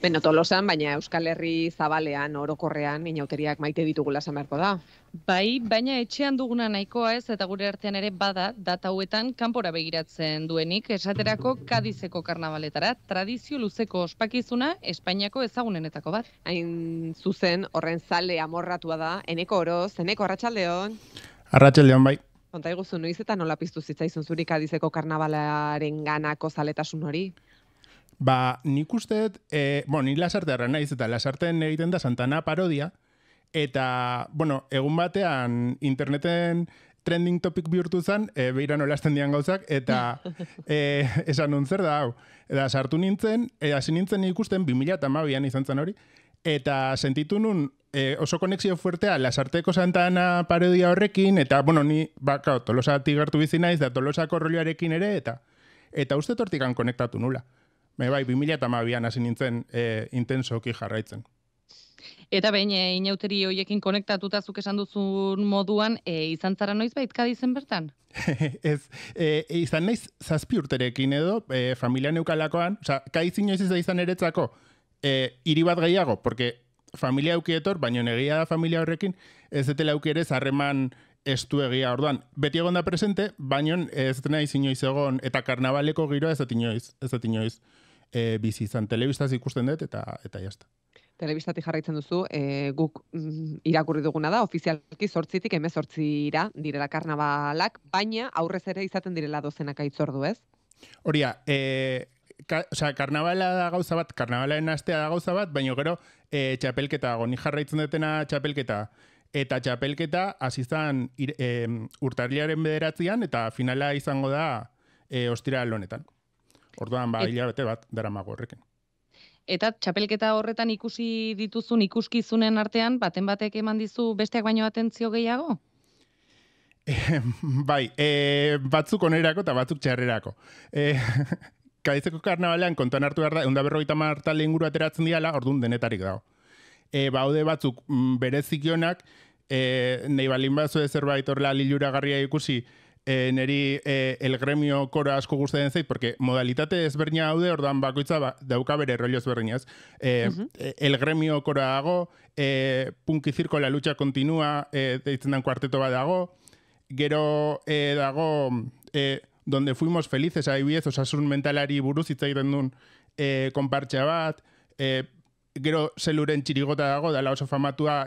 Beno, tolosan, baina Euskal Herri zabalean, orokorrean, inauteriak maite ditugula beharko da. Bai, baina etxean duguna nahikoa ez, eta gure artean ere bada, datauetan kanpora begiratzen duenik, esaterako kadizeko karnabaletara, tradizio luzeko ospakizuna, Espainiako ezagunenetako bat. Hain zuzen, horren zale amorratua da, eneko oro, zeneko arratsaldeon. Arratxaldeon, bai. Konta iguzu, noiz eta nola piztu zitzaizun zuri kadizeko karnabalaren ganako zaletasun hori? Ba, nik uste, e, bueno, ni lasarte naiz, eta lasarten egiten da Santana parodia, eta, bueno, egun batean interneten trending topic bihurtu zen, e, eh, behira dian gauzak, eta e, esan nuntzer da, hau. Eta sartu nintzen, e, hasi nintzen ikusten, 2000 eta mabian izan zen hori, eta sentitu nun e, oso konexio fuertea lasarteko santana parodia horrekin, eta, bueno, ni, ba, kao, tolosa tigartu bizi da tolosako rolioarekin ere, eta eta uste tortikan konektatu nula. Me bai, 2000 bai, eta mabian hasi nintzen e, eh, intensoki jarraitzen. Eta behin, e, inauteri hoiekin konektatuta zuk esan duzun moduan, e, izan zara noiz bait, izen bertan? ez, e, izan naiz zazpi urterekin edo, e, familia neukalakoan, oza, kai noiz ez izan eretzako, e, iri bat gehiago, porque familia eukietor, baino negia da familia horrekin, ez etela ere harreman estu egia orduan. Beti egon da presente, baino ez etena izin egon, eta karnabaleko giroa ez dut ez e, bizi izan telebistaz ikusten dut eta eta jazta. Telebistatik jarraitzen duzu, e, guk mm, irakurri duguna da, ofizialki sortzitik emezortzira direla karnabalak, baina aurrez ere izaten direla dozenak aitzordu ez? Horria, eh ka, karnabala da gauza bat, karnabalaen astea da gauza bat, baina gero e, txapelketa goni jarraitzen dutena txapelketa, eta txapelketa azizan e, urtarriaren bederatzean, eta finala izango da e, ostira alonetan. Orduan, ba, hilabete bat, dara mago horrekin. Eta txapelketa horretan ikusi dituzun ikuskizunen artean, baten batek eman dizu besteak baino atentzio gehiago? bai, e, batzuk onerako eta batzuk txarrerako. E, eh, Kaizeko karnabalean hartu behar da, egun da berroita inguru ateratzen diala, orduan denetarik dago. E, baude batzuk mm, berezikionak, e, nahi balin bazu ezer baitorla liliura garria ikusi, e, eh, neri e, eh, el gremio kora asko den zait, porque modalitate ezberdina haude, ordan bakoitza ba, dauka bere rollo ezberdinaz. Eh, mhm. El gremio kora dago, e, punki zirko la lucha kontinua, e, deitzen den kuarteto bat dago, gero e, dago, e, donde fuimos felices, ari biez, osasun mentalari buruz itzaiten duen e, kompartxa bat, e, gero zeluren txirigota dago, dala oso famatua,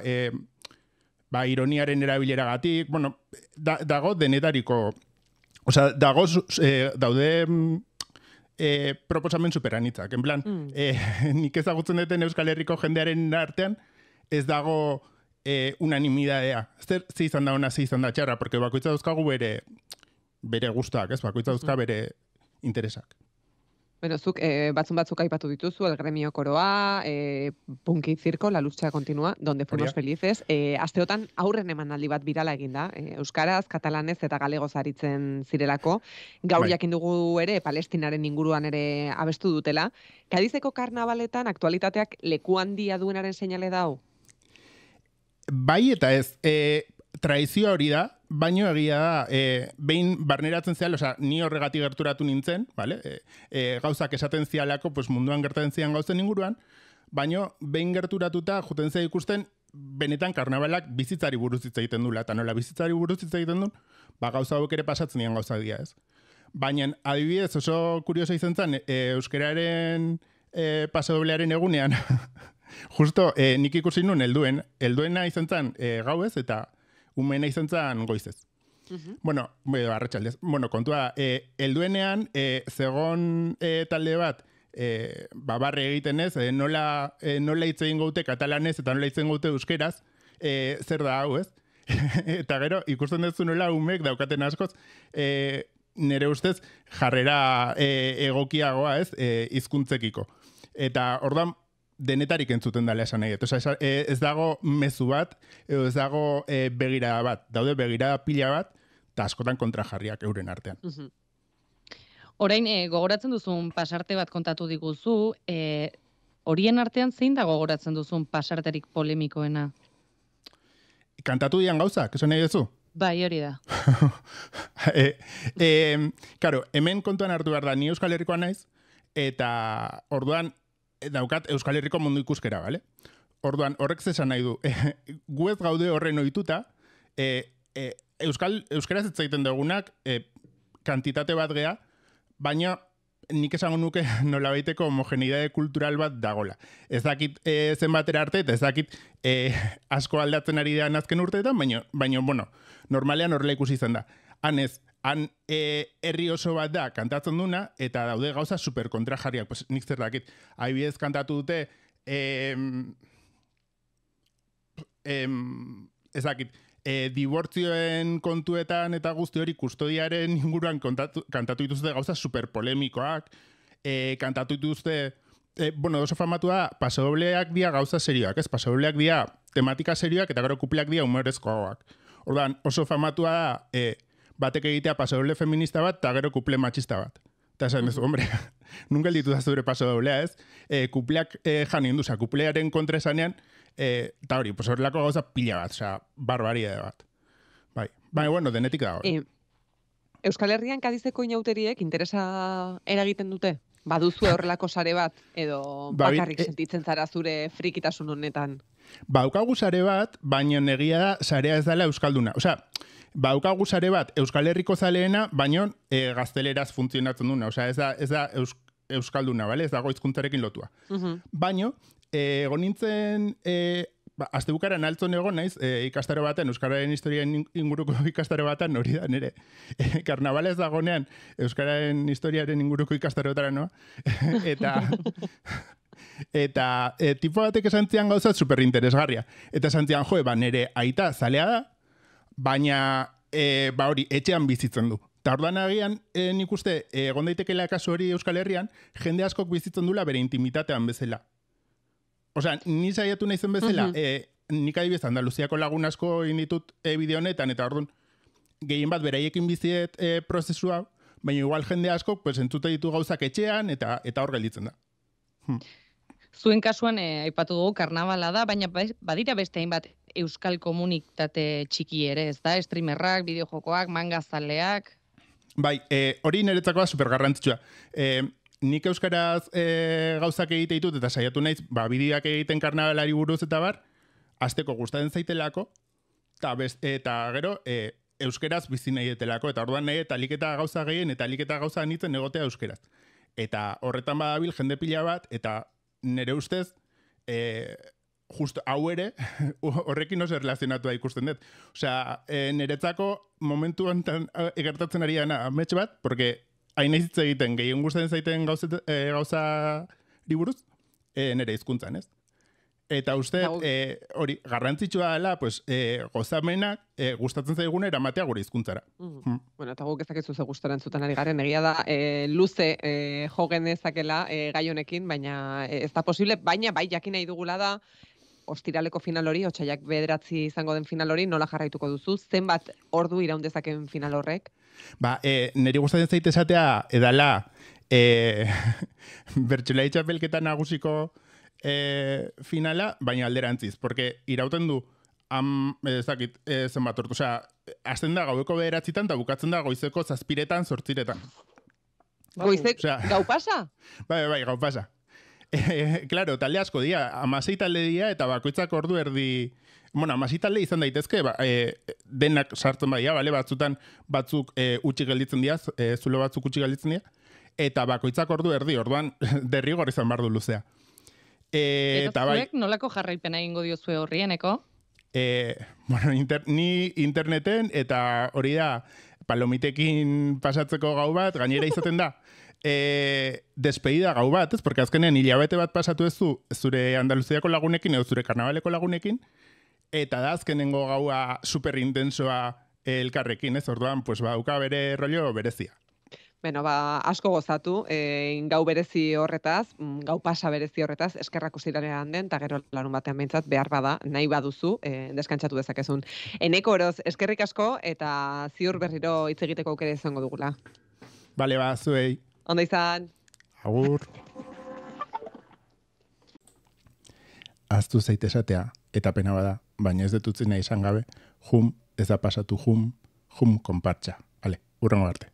ba, ironiaren erabilera bueno, dago denetariko, osea, dago eh, daude mm, eh, proposamen superanitzak, en plan, mm. Eh, nik ezagutzen duten Euskal Herriko jendearen artean, ez dago eh, unanimidadea, zer zizan da ona, zizan da txarra, porque bakoitza dauzkagu bere, bere gustak, ez bakoitza dauzka mm. bere interesak. Bueno, zuk eh, batzun batzuk aipatu dituzu, el gremio koroa, eh, punki zirko, la lucha continua, donde fuimos felices. Eh, asteotan aurren emanaldi bat birala egin da, eh, Euskaraz, katalanez eta galego zaritzen zirelako. Gaur bai. jakin dugu ere, palestinaren inguruan ere abestu dutela. Kadizeko karnabaletan, aktualitateak leku handia duenaren seinale dau? Bai eta ez, e, traizioa hori da, baino egia da, e, behin barneratzen zial, oza, ni horregatik gerturatu nintzen, vale? E, e, gauzak esaten zialako, pues, munduan gertatzen zian gauzen inguruan, baino behin gerturatuta, joten zia ikusten, benetan karnabalak bizitzari buruzitza hitz egiten dula, eta nola bizitzari buruzitza hitz egiten du, ba, gauza hauek ere pasatzen dian gauza dia ez. Baina, adibidez, oso kuriosa izan zen, e, euskararen e, egunean, justo, e, nik ikusi nuen, elduen, elduena izan zen e, gau ez, eta umena izan zen goizez. Bueno, bai, Bueno, kontua, e, eh, elduenean, e, eh, zegon e, eh, talde bat, e, babarre egiten ez, nola, e, nola gaute katalanez eta nola itzen gaute euskeraz, e, zer da hau ez? eta gero, ikusten duzu nola umek daukaten askoz, e, nere ustez jarrera egokiagoa ez, e, izkuntzekiko. Eta ordan denetarik entzuten da esan nahi. Eh, ez dago mezu bat, edo ez dago e, eh, begirada bat. Daude begira pila bat, eta askotan kontrajarriak euren artean. Orain, eh, gogoratzen duzun pasarte bat kontatu diguzu, horien artean zein da gogoratzen duzun pasarterik polemikoena? Kantatu dian gauzak, esan nahi duzu? Bai, hori da. e, e, karo, hemen kontuan hartu behar da, ni euskal herrikoa naiz, eta orduan daukat Euskal Herriko mundu ikuskera, bale? Orduan, horrek zesan nahi du. E, eh, guez gaude horren oituta, e, eh, eh, Euskal, Euskaraz ez zaiten dugunak, e, kantitate bat gea, baina nik esango nuke nola baiteko homogeneidade kultural bat dagola. Ez dakit e, zenbatera arte, eta ez dakit e, asko aldatzen ari da azken urteetan, baina, baina, bueno, normalean horrela ikusi izan da anez, han e, herri oso bat da kantatzen duna, eta daude gauza super kontra jarriak, pues, nik zer dakit. Aibidez kantatu dute, em, em, ez dakit, e, dibortzioen kontuetan eta guzti hori kustodiaren inguruan kontatu, kantatu dituzte gauza super polemikoak, e, kantatu dituzte, e, bueno, oso famatu da, pasodobleak dia gauza serioak, ez? pasobleak dia tematika serioak eta gero kupleak dia humorezkoak. Ordan oso famatua da, e, batek egitea paso doble feminista bat, eta gero kuple machista bat. Eta esan ez, hombre, nunca el da zure paso doblea, ez? E, kupleak e, jan induza, kuplearen kontra esanean, eh, eta hori, pues horrelako gauza pila bat, oza, da bat. Bai, bai, bueno, denetik da hori. Euskal Herrian kadizeko inauteriek interesa eragiten dute? Baduzu horrelako sare bat, edo ba, bakarrik sentitzen zara zure frikitasun honetan? Baukagu sare bat, baina negia da sarea ez dela euskalduna. Osea, baukagu sare bat Euskal Herriko zaleena, baina e, gazteleraz funtzionatzen duna. Osea, ez da, ez da euskalduna, bale? Ez dago izkuntzarekin lotua. Uh mhm. -huh. Baina, eh nintzen e, ba, azte altzo nego naiz, e, ikastaro baten, Euskararen historien inguruko ikastaro baten, hori da nire, e, dagonean, Euskararen historiaren inguruko ikastaro no? eta, Eta e, tipo batek esan zian gauza superinteresgarria. Eta esan zian, jo, ba, aita zalea da, baina, e, ba hori, etxean bizitzen du. Eta orduan agian, e, nik uste, egon kasu hori Euskal Herrian, jende askok bizitzen dula bere intimitatean bezala. Osea, ni saiatu naizen bezala, mm -hmm. e, nik adibidez Andaluziako lagun asko egin e, bideo honetan eta ordun gehien bat beraiekin biziet e, prozesu baina igual jende askok pues entzute ditu gauzak etxean eta eta hor gelditzen da. Hm. Zuen kasuan eh, aipatu dugu karnavala da, baina bai, badira beste hainbat euskal komunitate txiki ere, ez da? Streamerrak, bideojokoak, manga zaleak. Bai, eh, hori niretzakoa garrantzitsua. Eh, nik euskaraz eh, gauzak egite ditut eta saiatu naiz, ba, bideak egiten karnabalari buruz eta bar, asteko gustatzen zaitelako, eta, eh, eta gero, Euskaraz euskeraz bizi nahi eta orduan nahi eta liketa gauza gehien, eta liketa gauza nintzen egotea euskeraz. Eta horretan badabil jende pila bat, eta nere ustez, e, eh, just hau ere, horrekin oso relazionatu da ikusten dut. Osea, e, momentu antan egertatzen eh, ari gana ametxe bat, porque hain egiten gehien gustatzen zaiten gauza, e, gauza liburuz, e, nere izkuntzan, ez? eta uste e, hori garrantzitsua dela, pues e, gozamenak e, gustatzen zaigune eramatea gure hizkuntzara. Mm -hmm. Bueno, eta guk ezakizu ze gustaren zuten ari garen egia da, e, luze e, jogen dezakela e, gai honekin, baina ez da posible, baina bai jakin nahi dugula da Ostiraleko final hori, otxaiak bederatzi izango den final hori, nola jarraituko duzu? Zenbat ordu iraundezaken final horrek? Ba, e, neri guztatzen esatea edala e, bertxulaitxapelketan agusiko e, finala, baina alderantziz, porque irauten du, am, ezakit, e, eh, zenbat ortu, osea, azten da gaueko beheratzitan, eta bukatzen da goizeko zazpiretan, sortziretan. Goizek, gau pasa? Bai, bai, bai gau pasa. E, claro, talde asko dira, amasei talde dira, eta bakoitzak ordu erdi, bueno, amasei talde izan daitezke, ba, denak sartzen badia, bale, batzutan batzuk e, utxi gelditzen dira, e, zulo batzuk utxi gelditzen eta bakoitzak ordu erdi, orduan derrigor izan bardu luzea. Eh, eta bai... nolako jarraipena egingo diozue horrieneko? E, bueno, ni interneten, eta hori da, palomitekin pasatzeko gau bat, gainera izaten da, e, despedida gau bat, ez? Porque azkenean hilabete bat pasatu ez du, zure Andaluziako lagunekin, edo zure karnabaleko lagunekin, eta da azkenengo gaua superintensoa elkarrekin, ez? Orduan, pues ba, uka bere rollo berezia. Beno, ba, asko gozatu, e, gau berezi horretaz, mm, gau pasa berezi horretaz, eskerrak ustiraren den, eta gero larun batean behintzat behar bada, nahi baduzu, e, eh, deskantzatu dezakezun. Eneko eroz, eskerrik asko, eta ziur berriro hitz egiteko aukere izango dugula. Bale, ba, zuei. Onda izan. Agur. Aztu zait esatea, eta pena bada, baina ez detutzi na nahi izan gabe, jum, ez da pasatu jum, jum konpartxa. Bale, urrengo arte.